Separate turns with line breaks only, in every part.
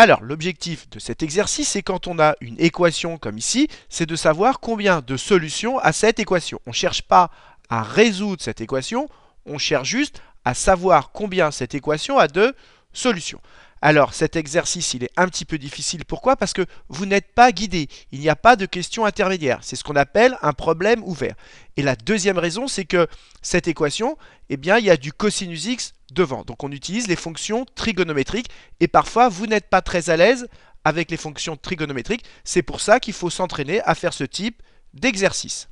Alors, l'objectif de cet exercice, c'est quand on a une équation comme ici, c'est de savoir combien de solutions à cette équation. On ne cherche pas à résoudre cette équation, on cherche juste à savoir combien cette équation a de solutions. Alors cet exercice, il est un petit peu difficile. Pourquoi Parce que vous n'êtes pas guidé. Il n'y a pas de question intermédiaire. C'est ce qu'on appelle un problème ouvert. Et la deuxième raison, c'est que cette équation, eh bien, il y a du cosinus x devant. Donc on utilise les fonctions trigonométriques. Et parfois, vous n'êtes pas très à l'aise avec les fonctions trigonométriques. C'est pour ça qu'il faut s'entraîner à faire ce type d'exercice.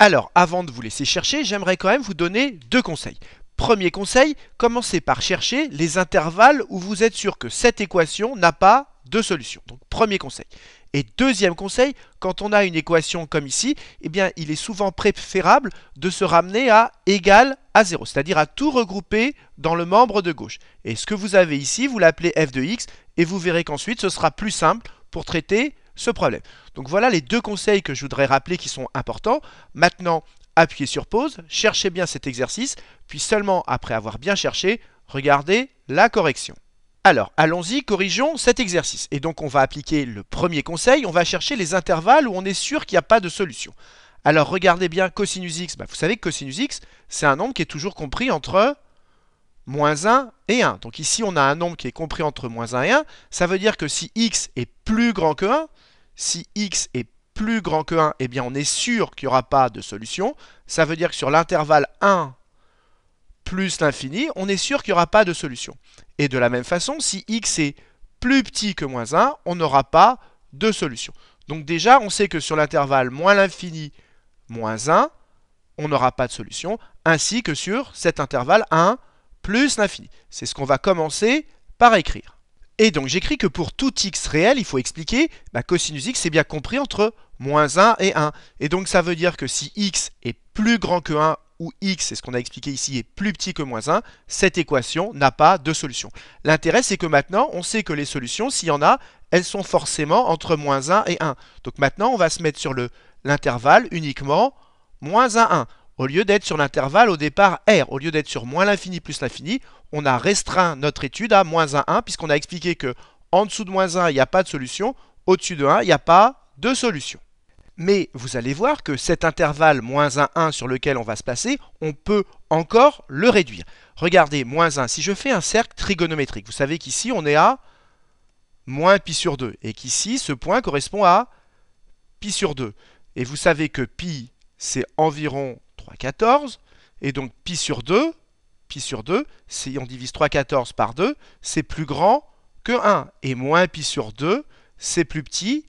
Alors, avant de vous laisser chercher, j'aimerais quand même vous donner deux conseils. Premier conseil, commencez par chercher les intervalles où vous êtes sûr que cette équation n'a pas de solution. Donc premier conseil. Et deuxième conseil, quand on a une équation comme ici, eh bien, il est souvent préférable de se ramener à égal à 0, c'est-à-dire à tout regrouper dans le membre de gauche. Et ce que vous avez ici, vous l'appelez f de x, et vous verrez qu'ensuite, ce sera plus simple pour traiter ce problème. Donc voilà les deux conseils que je voudrais rappeler qui sont importants. Maintenant, appuyez sur pause, cherchez bien cet exercice, puis seulement après avoir bien cherché, regardez la correction. Alors, allons-y, corrigeons cet exercice. Et donc, on va appliquer le premier conseil, on va chercher les intervalles où on est sûr qu'il n'y a pas de solution. Alors, regardez bien cosinus x. Bah, vous savez que cosinus x, c'est un nombre qui est toujours compris entre moins 1 et 1. Donc ici, on a un nombre qui est compris entre moins 1 et 1. Ça veut dire que si x est plus grand que 1, si x est plus grand que 1, eh bien on est sûr qu'il n'y aura pas de solution. Ça veut dire que sur l'intervalle 1 plus l'infini, on est sûr qu'il n'y aura pas de solution. Et de la même façon, si x est plus petit que moins 1, on n'aura pas de solution. Donc déjà, on sait que sur l'intervalle moins l'infini, moins 1, on n'aura pas de solution, ainsi que sur cet intervalle 1 plus l'infini. C'est ce qu'on va commencer par écrire. Et donc j'écris que pour tout x réel, il faut expliquer que bah, cosinus x est bien compris entre moins 1 et 1. Et donc ça veut dire que si x est plus grand que 1 ou x, c'est ce qu'on a expliqué ici, est plus petit que moins 1, cette équation n'a pas de solution. L'intérêt, c'est que maintenant, on sait que les solutions, s'il y en a, elles sont forcément entre moins 1 et 1. Donc maintenant, on va se mettre sur l'intervalle uniquement moins 1, 1. Au lieu d'être sur l'intervalle au départ R, au lieu d'être sur moins l'infini plus l'infini, on a restreint notre étude à moins 1, 1, puisqu'on a expliqué que en dessous de moins 1, il n'y a pas de solution, au-dessus de 1, il n'y a pas de solution mais vous allez voir que cet intervalle moins 1, 1 sur lequel on va se placer, on peut encore le réduire. Regardez, moins 1, si je fais un cercle trigonométrique, vous savez qu'ici on est à moins pi sur 2, et qu'ici ce point correspond à pi sur 2. Et vous savez que pi c'est environ 3,14, et donc pi sur 2, pi sur 2, si on divise 3,14 par 2, c'est plus grand que 1, et moins pi sur 2, c'est plus petit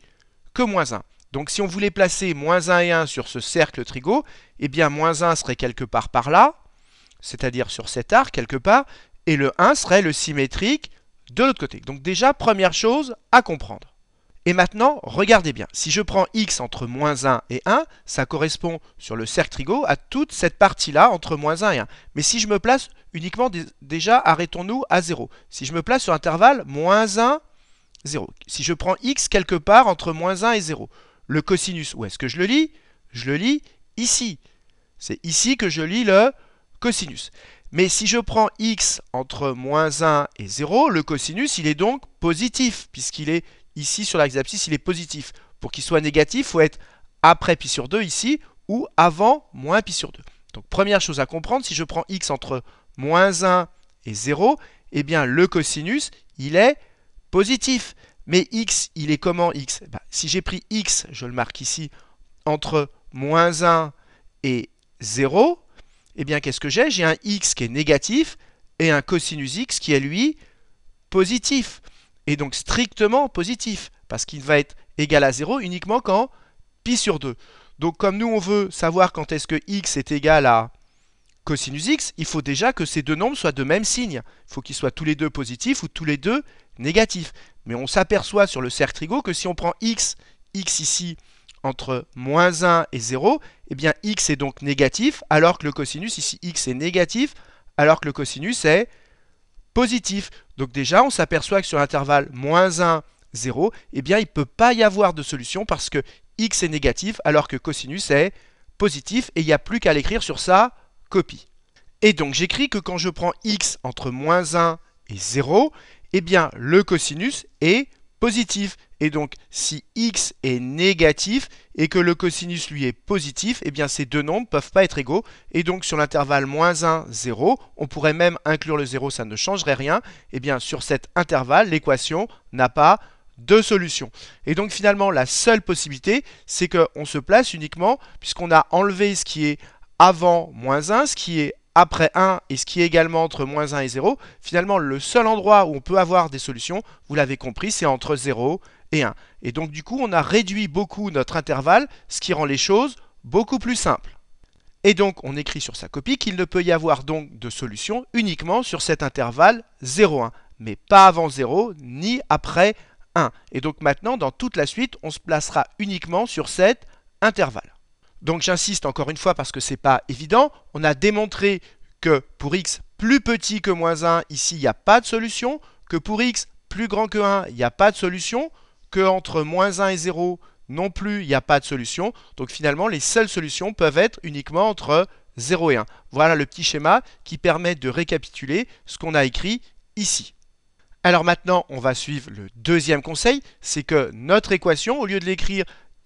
que moins 1. Donc si on voulait placer moins 1 et 1 sur ce cercle trigo, eh bien moins 1 serait quelque part par là, c'est-à-dire sur cet arc quelque part, et le 1 serait le symétrique de l'autre côté. Donc déjà, première chose à comprendre. Et maintenant, regardez bien, si je prends x entre moins 1 et 1, ça correspond sur le cercle trigo à toute cette partie-là entre moins 1 et 1. Mais si je me place uniquement, déjà, arrêtons-nous à 0. Si je me place sur l'intervalle moins 1, 0. Si je prends x quelque part entre moins 1 et 0, le cosinus. Où est-ce que je le lis Je le lis ici. C'est ici que je lis le cosinus. Mais si je prends x entre moins 1 et 0, le cosinus, il est donc positif, puisqu'il est ici sur l'axe d'abscisse, il est positif. Pour qu'il soit négatif, il faut être après pi sur 2 ici, ou avant moins pi sur 2. Donc première chose à comprendre, si je prends x entre moins 1 et 0, eh bien le cosinus, il est positif. Mais x, il est comment x eh ben, Si j'ai pris x, je le marque ici, entre moins 1 et 0, eh bien qu'est-ce que j'ai J'ai un x qui est négatif et un cosinus x qui est lui positif. Et donc strictement positif, parce qu'il va être égal à 0 uniquement quand pi sur 2. Donc comme nous on veut savoir quand est-ce que x est égal à cosinus x, il faut déjà que ces deux nombres soient de même signe. Il faut qu'ils soient tous les deux positifs ou tous les deux négatifs. Mais on s'aperçoit sur le cercle trigo que si on prend x, x ici, entre moins 1 et 0, eh bien x est donc négatif, alors que le cosinus, ici x est négatif, alors que le cosinus est positif. Donc déjà, on s'aperçoit que sur l'intervalle moins 1, 0, eh bien il ne peut pas y avoir de solution parce que x est négatif alors que cosinus est positif et il n'y a plus qu'à l'écrire sur ça copie. Et donc j'écris que quand je prends x entre moins 1 et 0, eh bien le cosinus est positif. Et donc si x est négatif et que le cosinus lui est positif, eh bien ces deux nombres ne peuvent pas être égaux. Et donc sur l'intervalle moins 1, 0, on pourrait même inclure le 0, ça ne changerait rien. Eh bien sur cet intervalle, l'équation n'a pas de solution. Et donc finalement, la seule possibilité, c'est qu'on se place uniquement, puisqu'on a enlevé ce qui est avant moins 1, ce qui est après 1 et ce qui est également entre moins 1 et 0, finalement le seul endroit où on peut avoir des solutions, vous l'avez compris, c'est entre 0 et 1. Et donc du coup, on a réduit beaucoup notre intervalle, ce qui rend les choses beaucoup plus simples. Et donc, on écrit sur sa copie qu'il ne peut y avoir donc de solution uniquement sur cet intervalle 0,1, mais pas avant 0 ni après 1. Et donc maintenant, dans toute la suite, on se placera uniquement sur cet intervalle. Donc j'insiste encore une fois parce que c'est pas évident. On a démontré que pour x plus petit que moins 1, ici il n'y a pas de solution. Que pour x plus grand que 1, il n'y a pas de solution. Que entre moins 1 et 0, non plus, il n'y a pas de solution. Donc finalement, les seules solutions peuvent être uniquement entre 0 et 1. Voilà le petit schéma qui permet de récapituler ce qu'on a écrit ici. Alors maintenant, on va suivre le deuxième conseil, c'est que notre équation, au lieu de l'écrire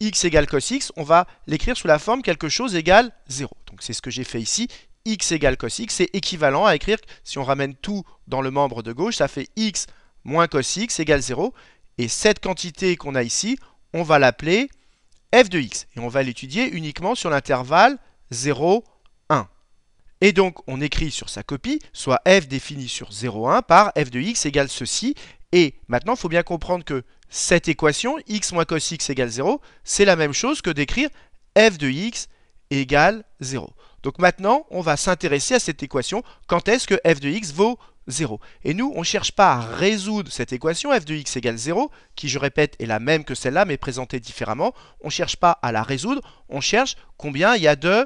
x égale cos x, on va l'écrire sous la forme quelque chose égale 0. Donc c'est ce que j'ai fait ici, x égale cos x, c'est équivalent à écrire, si on ramène tout dans le membre de gauche, ça fait x moins cos x égale 0. Et cette quantité qu'on a ici, on va l'appeler f de x. Et on va l'étudier uniquement sur l'intervalle 0, 1. Et donc, on écrit sur sa copie, soit f défini sur 0, 1, par f de x égale ceci. Et maintenant, il faut bien comprendre que cette équation, x moins cos x égale 0, c'est la même chose que d'écrire f de x égale 0. Donc maintenant, on va s'intéresser à cette équation, quand est-ce que f de x vaut 0. Et nous, on ne cherche pas à résoudre cette équation, f de x égale 0, qui, je répète, est la même que celle-là, mais présentée différemment. On ne cherche pas à la résoudre, on cherche combien il y a de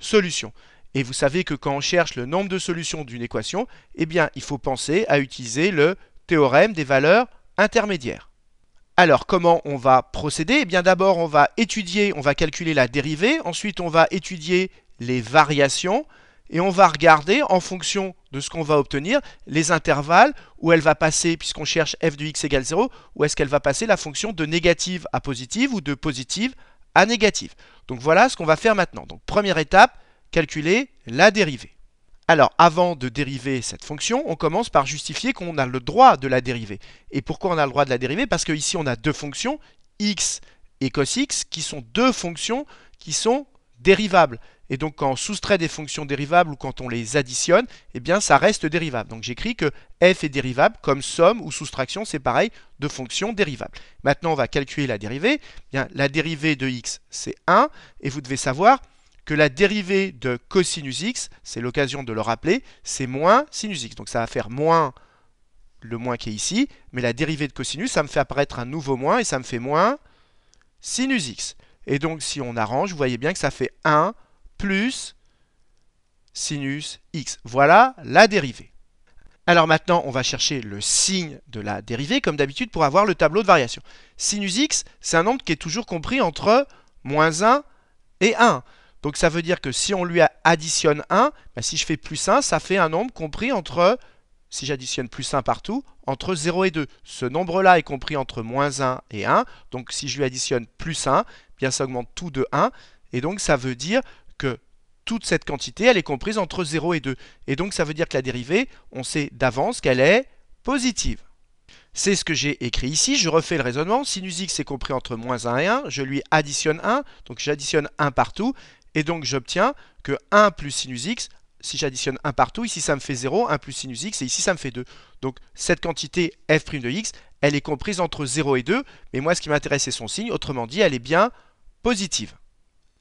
solutions. Et vous savez que quand on cherche le nombre de solutions d'une équation, eh bien, il faut penser à utiliser le théorème des valeurs intermédiaires. Alors comment on va procéder Eh bien d'abord on va étudier, on va calculer la dérivée, ensuite on va étudier les variations, et on va regarder en fonction de ce qu'on va obtenir les intervalles où elle va passer, puisqu'on cherche f de x égale 0, où est-ce qu'elle va passer la fonction de négative à positive ou de positive à négative. Donc voilà ce qu'on va faire maintenant. Donc première étape, calculer la dérivée. Alors, avant de dériver cette fonction, on commence par justifier qu'on a le droit de la dériver. Et pourquoi on a le droit de la dériver Parce qu'ici, on a deux fonctions, x et cos x, qui sont deux fonctions qui sont dérivables. Et donc, quand on soustrait des fonctions dérivables ou quand on les additionne, eh bien, ça reste dérivable. Donc, j'écris que f est dérivable comme somme ou soustraction, c'est pareil, de fonctions dérivables. Maintenant, on va calculer la dérivée. bien, la dérivée de x, c'est 1. Et vous devez savoir que la dérivée de cosinus x, c'est l'occasion de le rappeler, c'est moins sinus x. Donc ça va faire moins le moins qui est ici, mais la dérivée de cosinus, ça me fait apparaître un nouveau moins, et ça me fait moins sinus x. Et donc si on arrange, vous voyez bien que ça fait 1 plus sinus x. Voilà la dérivée. Alors maintenant, on va chercher le signe de la dérivée, comme d'habitude, pour avoir le tableau de variation. Sinus x, c'est un nombre qui est toujours compris entre moins 1 et 1. Donc ça veut dire que si on lui additionne 1, ben, si je fais plus 1, ça fait un nombre compris entre, si j'additionne plus 1 partout, entre 0 et 2. Ce nombre-là est compris entre moins 1 et 1. Donc si je lui additionne plus 1, bien ça augmente tout de 1. Et donc ça veut dire que toute cette quantité, elle est comprise entre 0 et 2. Et donc ça veut dire que la dérivée, on sait d'avance qu'elle est positive. C'est ce que j'ai écrit ici, je refais le raisonnement, sinus x est compris entre moins 1 et 1, je lui additionne 1, donc j'additionne 1 partout, et donc j'obtiens que 1 plus sinus x, si j'additionne 1 partout, ici ça me fait 0, 1 plus sinus x, et ici ça me fait 2. Donc cette quantité f' de x, elle est comprise entre 0 et 2, mais moi ce qui m'intéresse c'est son signe, autrement dit elle est bien positive.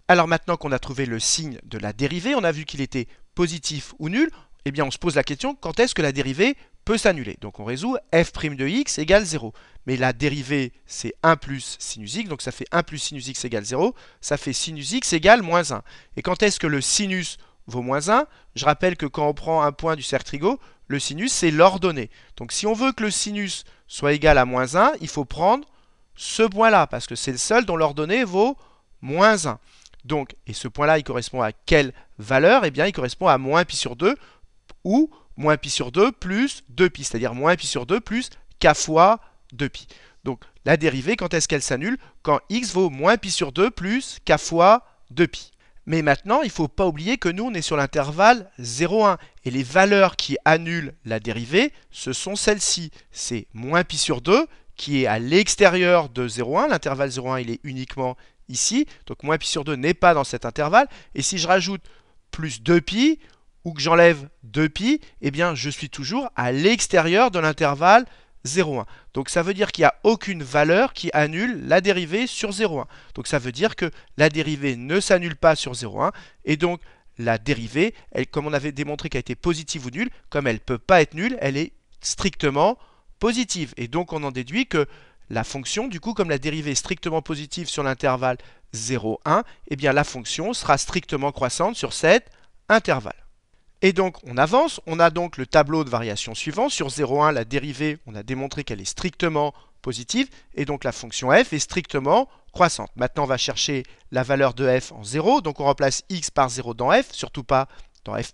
Alors maintenant qu'on a trouvé le signe de la dérivée, on a vu qu'il était positif ou nul, eh bien on se pose la question quand est-ce que la dérivée peut s'annuler. Donc on résout f' de x égale 0. Mais la dérivée, c'est 1 plus sinus x, donc ça fait 1 plus sinus x égale 0, ça fait sinus x égale moins 1. Et quand est-ce que le sinus vaut moins 1 Je rappelle que quand on prend un point du cercle trigo, le sinus, c'est l'ordonnée. Donc si on veut que le sinus soit égal à moins 1, il faut prendre ce point-là, parce que c'est le seul dont l'ordonnée vaut moins 1. Donc, et ce point-là, il correspond à quelle valeur Eh bien, il correspond à moins pi sur 2, ou moins pi sur 2 plus 2pi, c'est-à-dire moins pi sur 2 plus k fois 2pi. Donc la dérivée, quand est-ce qu'elle s'annule Quand x vaut moins pi sur 2 plus k fois 2pi. Mais maintenant, il ne faut pas oublier que nous, on est sur l'intervalle 0,1. Et les valeurs qui annulent la dérivée, ce sont celles-ci. C'est moins pi sur 2, qui est à l'extérieur de 0,1. L'intervalle 0,1, il est uniquement ici. Donc moins pi sur 2 n'est pas dans cet intervalle. Et si je rajoute plus 2 pi, ou que j'enlève 2π, eh bien je suis toujours à l'extérieur de l'intervalle 0,1. Donc ça veut dire qu'il n'y a aucune valeur qui annule la dérivée sur 0,1. Donc ça veut dire que la dérivée ne s'annule pas sur 0,1 et donc la dérivée, elle, comme on avait démontré qu'elle était positive ou nulle, comme elle ne peut pas être nulle, elle est strictement positive. Et donc on en déduit que la fonction, du coup, comme la dérivée est strictement positive sur l'intervalle 0,1, eh bien la fonction sera strictement croissante sur cet intervalle. Et donc on avance, on a donc le tableau de variation suivant. Sur 0,1, la dérivée, on a démontré qu'elle est strictement positive, et donc la fonction f est strictement croissante. Maintenant on va chercher la valeur de f en 0, donc on remplace x par 0 dans f, surtout pas dans f'.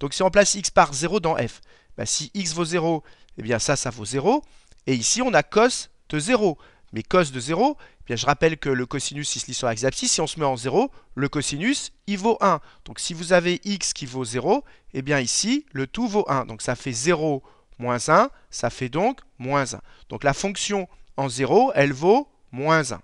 Donc si on remplace x par 0 dans f, bah, si x vaut 0, et eh bien ça, ça vaut 0. Et ici on a cos de 0. Mais cos de 0, eh je rappelle que le cosinus, il se lit sur l'axe abscisse. Si on se met en 0, le cosinus, il vaut 1. Donc si vous avez x qui vaut 0, eh bien ici, le tout vaut 1. Donc ça fait 0 moins 1, ça fait donc moins 1. Donc la fonction en 0, elle vaut moins 1.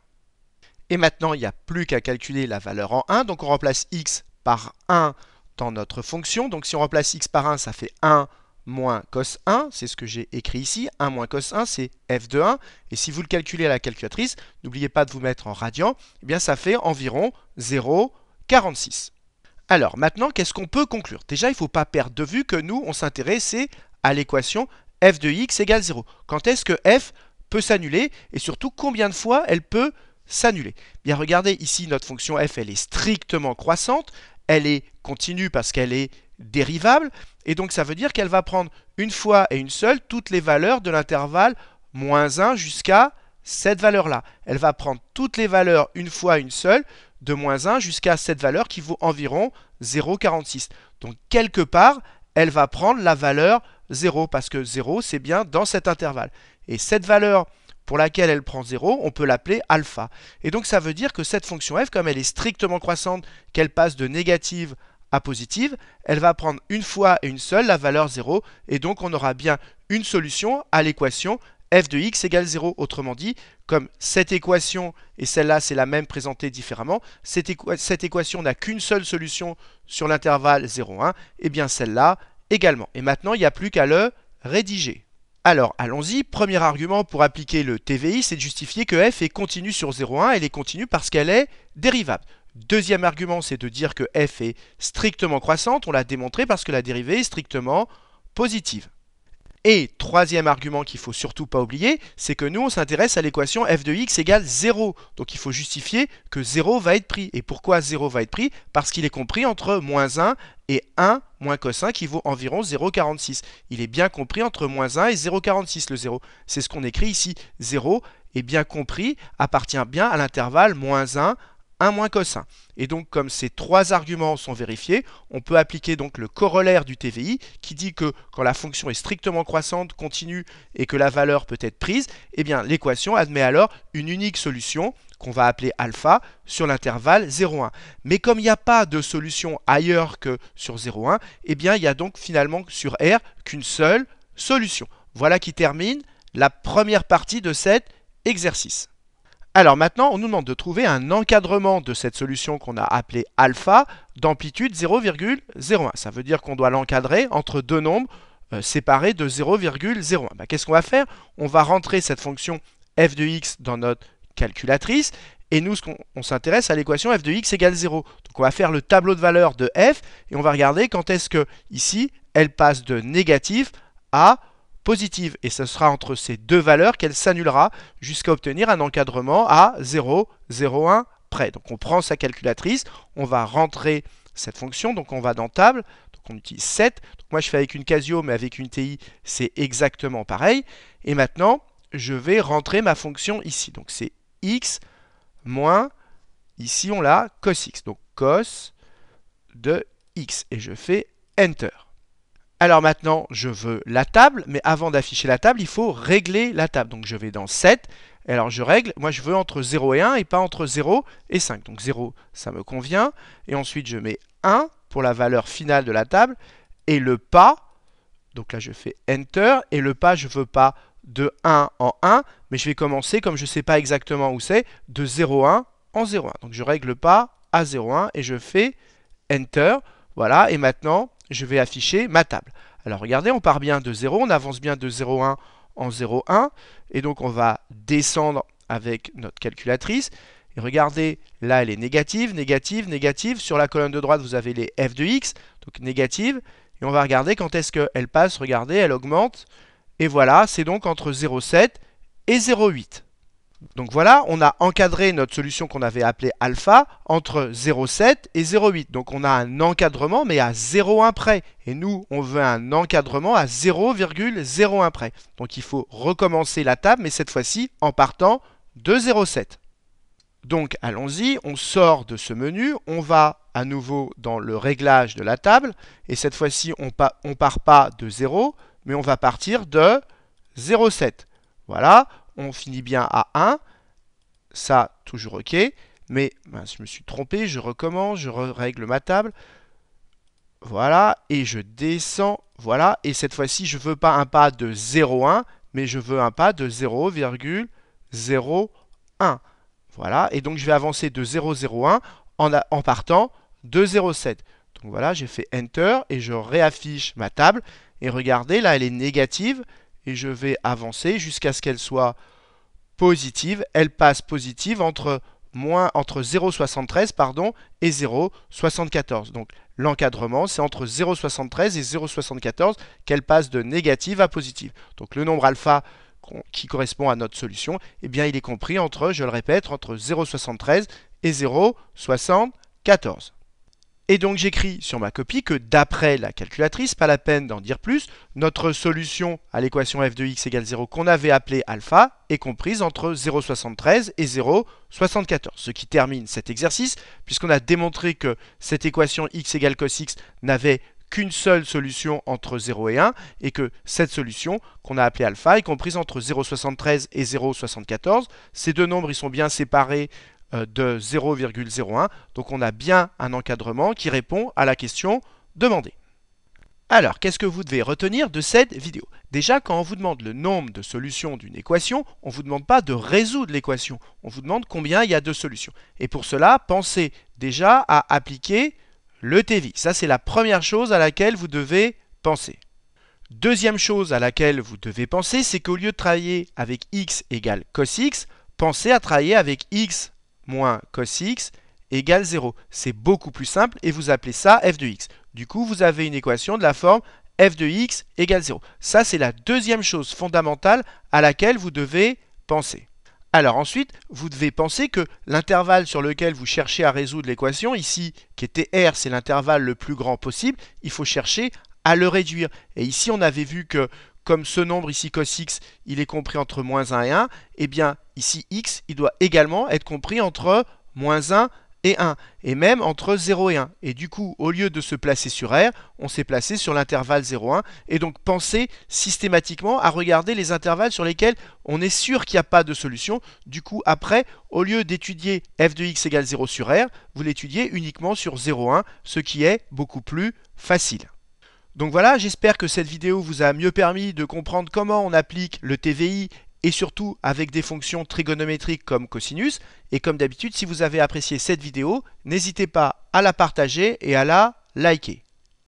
Et maintenant, il n'y a plus qu'à calculer la valeur en 1. Donc on remplace x par 1 dans notre fonction. Donc si on remplace x par 1, ça fait 1 moins cos 1, c'est ce que j'ai écrit ici, 1 moins cos 1, c'est f de 1, et si vous le calculez à la calculatrice, n'oubliez pas de vous mettre en radian, eh bien ça fait environ 0,46. Alors maintenant, qu'est-ce qu'on peut conclure Déjà, il ne faut pas perdre de vue que nous, on s'intéresse à l'équation f de x égale 0. Quand est-ce que f peut s'annuler, et surtout combien de fois elle peut s'annuler Bien regardez, ici, notre fonction f, elle est strictement croissante, elle est continue parce qu'elle est dérivable, et donc ça veut dire qu'elle va prendre une fois et une seule toutes les valeurs de l'intervalle moins 1 jusqu'à cette valeur-là. Elle va prendre toutes les valeurs une fois et une seule de moins 1 jusqu'à cette valeur qui vaut environ 0,46. Donc quelque part, elle va prendre la valeur 0 parce que 0 c'est bien dans cet intervalle. Et cette valeur pour laquelle elle prend 0, on peut l'appeler alpha. Et donc ça veut dire que cette fonction f, comme elle est strictement croissante, qu'elle passe de négative a positive, elle va prendre une fois et une seule la valeur 0, et donc on aura bien une solution à l'équation f de x égale 0. Autrement dit, comme cette équation, et celle-là c'est la même présentée différemment, cette, cette équation n'a qu'une seule solution sur l'intervalle 0,1, et eh bien celle-là également. Et maintenant, il n'y a plus qu'à le rédiger. Alors allons-y, premier argument pour appliquer le TVI, c'est de justifier que f est continue sur 0,1, elle est continue parce qu'elle est dérivable. Deuxième argument, c'est de dire que f est strictement croissante, on l'a démontré parce que la dérivée est strictement positive. Et troisième argument qu'il ne faut surtout pas oublier, c'est que nous on s'intéresse à l'équation f de x égale 0. Donc il faut justifier que 0 va être pris. Et pourquoi 0 va être pris Parce qu'il est compris entre moins 1 et 1 moins cos qui vaut environ 0,46. Il est bien compris entre moins 1 et 0,46 le 0. C'est ce qu'on écrit ici. 0 est bien compris, appartient bien à l'intervalle moins 1 1 moins cos Et donc comme ces trois arguments sont vérifiés, on peut appliquer donc le corollaire du TVI qui dit que quand la fonction est strictement croissante, continue et que la valeur peut être prise, eh bien l'équation admet alors une unique solution qu'on va appeler alpha sur l'intervalle 0,1. Mais comme il n'y a pas de solution ailleurs que sur 0,1, eh bien il n'y a donc finalement sur R qu'une seule solution. Voilà qui termine la première partie de cet exercice. Alors maintenant, on nous demande de trouver un encadrement de cette solution qu'on a appelée alpha d'amplitude 0,01. Ça veut dire qu'on doit l'encadrer entre deux nombres euh, séparés de 0,01. Bah, qu'est-ce qu'on va faire On va rentrer cette fonction f de x dans notre calculatrice et nous, on, s'intéresse à l'équation f de x égale 0. Donc on va faire le tableau de valeur de f et on va regarder quand est-ce que, ici, elle passe de négatif à et ce sera entre ces deux valeurs qu'elle s'annulera jusqu'à obtenir un encadrement à 0,01 près. Donc on prend sa calculatrice, on va rentrer cette fonction, donc on va dans table, donc on utilise 7. moi je fais avec une Casio, mais avec une TI, c'est exactement pareil. Et maintenant, je vais rentrer ma fonction ici. Donc c'est x moins, ici on l'a, cos x. Donc cos de x. Et je fais Enter. Alors maintenant, je veux la table, mais avant d'afficher la table, il faut régler la table. Donc je vais dans 7, alors je règle, moi je veux entre 0 et 1 et pas entre 0 et 5. Donc 0, ça me convient, et ensuite je mets 1 pour la valeur finale de la table, et le pas, donc là je fais Enter, et le pas, je veux pas de 1 en 1, mais je vais commencer, comme je ne sais pas exactement où c'est, de 0 1 en 0 1. Donc je règle le pas à 0,1 et je fais Enter. Voilà, et maintenant, je vais afficher ma table. Alors regardez, on part bien de 0, on avance bien de 0,1 en 0,1, et donc on va descendre avec notre calculatrice. Et regardez, là elle est négative, négative, négative. Sur la colonne de droite, vous avez les f de x, donc négative. Et on va regarder quand est-ce qu'elle passe, regardez, elle augmente. Et voilà, c'est donc entre 0,7 et 0,8. Donc voilà, on a encadré notre solution qu'on avait appelée alpha entre 0,7 et 0,8. Donc on a un encadrement mais à 0,1 près. Et nous, on veut un encadrement à 0,01 près. Donc il faut recommencer la table mais cette fois-ci en partant de 0,7. Donc allons-y, on sort de ce menu, on va à nouveau dans le réglage de la table et cette fois-ci on, ne part pas de 0 mais on va partir de 0,7. Voilà, on finit bien à 1. Ça, toujours OK. Mais ben, je me suis trompé, je recommence, je règle ma table. Voilà, et je descends. Voilà, et cette fois-ci, je veux pas un pas de 0,1, mais je veux un pas de 0,01. Voilà, et donc je vais avancer de 0,01 en partant de 0,7. Donc voilà, j'ai fait Enter et je réaffiche ma table. Et regardez, là, elle est négative et je vais avancer jusqu'à ce qu'elle soit positive. Elle passe positive entre entre 0,73 et 0,74. Donc l'encadrement, c'est entre 0,73 et 0,74 qu'elle passe de négative à positive. Donc le nombre alpha qui correspond à notre solution, eh bien il est compris entre, je le répète, entre 0,73 et 0,74. Et donc j'écris sur ma copie que d'après la calculatrice, pas la peine d'en dire plus, notre solution à l'équation f de x égale 0 qu'on avait appelée alpha est comprise entre 0,73 et 0,74, ce qui termine cet exercice, puisqu'on a démontré que cette équation x égale cos x n'avait qu'une seule solution entre 0 et 1, et que cette solution, qu'on a appelée alpha, est comprise entre 0,73 et 0,74. Ces deux nombres, ils sont bien séparés euh, de 0,01. Donc on a bien un encadrement qui répond à la question demandée. Alors, qu'est-ce que vous devez retenir de cette vidéo Déjà, quand on vous demande le nombre de solutions d'une équation, on ne vous demande pas de résoudre l'équation, on vous demande combien il y a de solutions. Et pour cela, pensez déjà à appliquer le Tv. Ça, c'est la première chose à laquelle vous devez penser. Deuxième chose à laquelle vous devez penser, c'est qu'au lieu de travailler avec x égale cos x, pensez à travailler avec x moins cos x égale 0. C'est beaucoup plus simple et vous appelez ça f de x. Du coup, vous avez une équation de la forme f de x égale 0. Ça, c'est la deuxième chose fondamentale à laquelle vous devez penser. Alors ensuite, vous devez penser que l'intervalle sur lequel vous cherchez à résoudre l'équation, ici, qui était R, c'est l'intervalle le plus grand possible, il faut chercher à le réduire. Et ici, on avait vu que comme ce nombre ici cos x, il est compris entre moins 1 et 1, et eh bien ici x, il doit également être compris entre moins 1 et 1, et même entre 0 et 1. Et du coup, au lieu de se placer sur R, on s'est placé sur l'intervalle 0,1. Et donc, pensez systématiquement à regarder les intervalles sur lesquels on est sûr qu'il n'y a pas de solution. Du coup, après, au lieu d'étudier f de x égale 0 sur R, vous l'étudiez uniquement sur 0,1, ce qui est beaucoup plus facile. Donc voilà, j'espère que cette vidéo vous a mieux permis de comprendre comment on applique le TVI et surtout avec des fonctions trigonométriques comme cosinus. Et comme d'habitude, si vous avez apprécié cette vidéo, n'hésitez pas à la partager et à la liker.